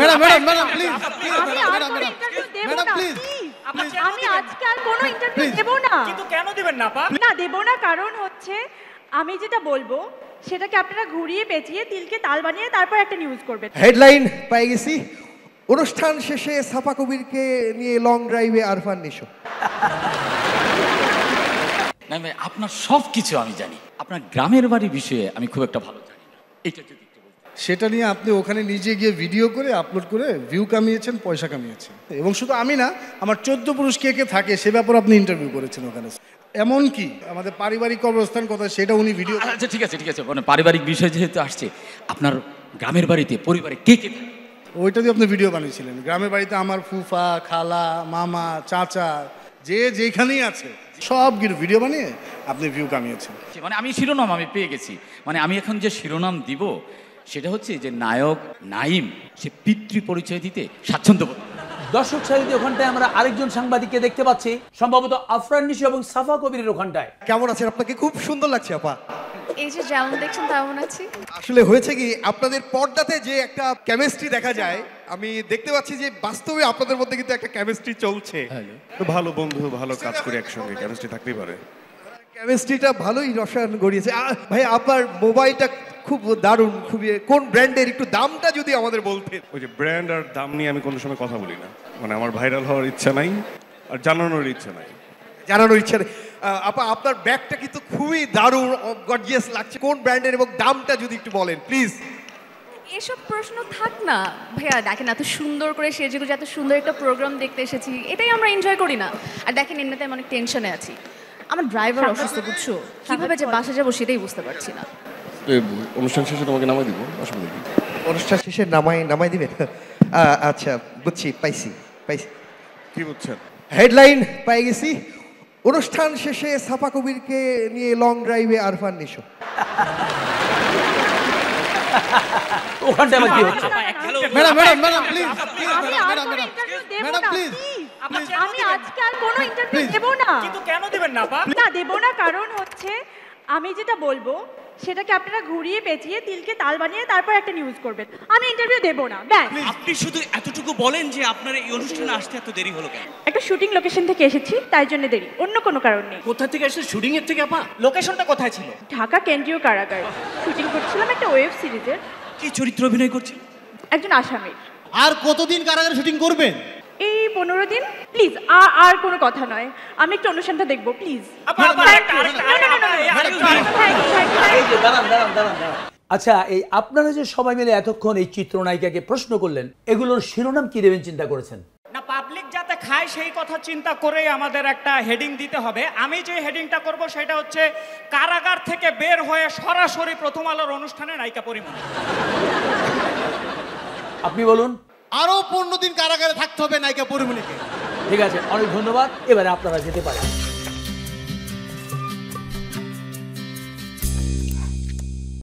madam madam madam please madam please আমি আজকাল কোনো ইন্টারভিউ দেব না কিন্তু কেন দিবেন না পা না দেব না কারণ হচ্ছে আমি যেটা বলবো সেটাকে আপনারা ঘুরিয়ে পেঁচিয়ে তিলকে তাল বানিয়ে তারপর একটা নিউজ করবেন হেডলাইন পেয়ে গেছি অনুষ্ঠান শেষে সাফা কবিরকে নিয়ে লং ড্রাইভে আরফান নিশো না আপনার সব কিছু আমি জানি আপনার গ্রামের বাড়ি বিষয়ে আমি খুব একটা ভালো জানি না এটা যদি সেটা নিয়ে আপনি ওখানে নিজে গিয়ে ভিডিও করে আপলোড করে ভিউ কামিয়েছেন পয়সা কামিয়েছেন এবং শুধু আমি না আমার চোদ্দ পুরুষ কে কে থাকে সে ব্যাপারে আপনি ইন্টারভিউ করেছেন ওখানে এমন কি আমাদের পারিবারিক কবরস্থান কথা সেটা উনি ভিডিও আচ্ছা ঠিক আছে ঠিক আছে মানে পারিবারিক বিষয় যেহেতু আসছে আপনার গ্রামের বাড়িতে পরিবারে কে কে ওইটা দিয়ে আপনি ভিডিও বানিয়েছিলেন গ্রামের বাড়িতে আমার ফুফা খালা মামা চাচা যে যেখানেই আছে সব ভিডিও বানিয়ে আপনি ভিউ কামিয়েছেন মানে আমি শিরোনাম আমি পেয়ে গেছি মানে আমি এখন যে শিরোনাম দিব সেটা হচ্ছে যে নায়ক নাইম সে পিতৃ পরিচয় দিতে স্বাচ্ছন্দ্য দর্শক সাহিত্য ওখানটায় আমরা আরেকজন সাংবাদিককে দেখতে পাচ্ছি সম্ভবত আফরান এবং সাফা কবিরের ওখানটায় কেমন আছেন আপনাকে খুব সুন্দর লাগছে আপা এই যে যেমন দেখছেন তেমন আছি আসলে হয়েছে কি আপনাদের পর্দাতে যে একটা কেমিস্ট্রি দেখা যায় আমি দেখতে পাচ্ছি যে বাস্তবে আপনাদের মধ্যে কিন্তু একটা কেমিস্ট্রি চলছে ভালো বন্ধু ভালো কাজ করে একসঙ্গে কেমিস্ট্রি থাকতেই পারে কেমিস্ট্রিটা ভালোই রসায়ন গড়িয়েছে ভাই আপনার মোবাইলটা খুব দারুণ খুবই কোন ব্র্যান্ডের একটু দামটা যদি আমাদের বলতেন ওই যে ব্র্যান্ড আর দাম নিয়ে আমি কোনো সময় কথা বলি না মানে আমার ভাইরাল হওয়ার ইচ্ছা নাই আর জানানোর ইচ্ছা নাই জানানোর ইচ্ছা নেই আপা আপনার ব্যাগটা কিন্তু খুবই দারুণ গর্জিয়াস oh লাগছে কোন ব্র্যান্ডের এবং দামটা যদি একটু বলেন প্লিজ এসব প্রশ্ন থাক না ভাইয়া দেখেন এত সুন্দর করে যেগুলো এত সুন্দর একটা প্রোগ্রাম দেখতে এসেছি এটাই আমরা এনজয় করি না আর দেখেন এমনিতে আমি অনেক টেনশনে আছি আমার ড্রাইভার অসুস্থ বুঝছো কিভাবে যে বাসে যাবো সেটাই বুঝতে পারছি না অনুষ্ঠান শেষে তোমাকে নামাই দিব অসুবিধা অনুষ্ঠান শেষে নামাই নামাই দিবেন আচ্ছা বুঝছি পাইছি পাইছি কি বুঝছেন হেডলাইন পাই গেছি অনুষ্ঠান শেষে সাফা কবিরকে নিয়ে লং ড্রাইভে আরফান নিশো আমি আজকে আর কোনো ইন্টারভিউ না না না কারণ হচ্ছে আমি যেটা বলবো সেটাকে আপনারা ঘুরিয়ে পেঁচিয়ে তিলকে তাল বানিয়ে তারপর একটা নিউজ করবেন আমি ইন্টারভিউ দেবো না আপনি শুধু এতটুকু বলেন যে আপনার এই অনুষ্ঠানে আসতে এত দেরি হলো কেন একটা শুটিং লোকেশন থেকে এসেছি তাই জন্য দেরি অন্য কোনো কারণ নেই কোথা থেকে এসে শুটিং এর থেকে আপা লোকেশনটা কোথায় ছিল ঢাকা কেন্দ্রীয় কারাগার শুটিং করছিলাম একটা ওয়েব সিরিজের কি চরিত্র অভিনয় করছি একজন আসামি আর কতদিন কারাগারে শুটিং করবেন এই পনেরো দিন প্লিজ আর আর কোনো কথা নয় আমি একটু অনুষ্ঠানটা দেখবো প্লিজ আচ্ছা এই আপনারা যে সবাই মিলে এতক্ষণ এই চিত্রনায়িকাকে প্রশ্ন করলেন এগুলোর শিরোনাম কি দেবেন চিন্তা করেছেন না পাবলিক যাতে খায় সেই কথা চিন্তা করেই আমাদের একটা হেডিং দিতে হবে আমি যে হেডিংটা করব সেটা হচ্ছে কারাগার থেকে বের হয়ে সরাসরি প্রথম আলোর অনুষ্ঠানে নায়িকা পরিমাণ আপনি বলুন আরো পনেরো দিন কারাগারে থাকতে হবে নায়িকা পরিমণিকে ঠিক আছে অনেক ধন্যবাদ এবারে আপনারা যেতে পারেন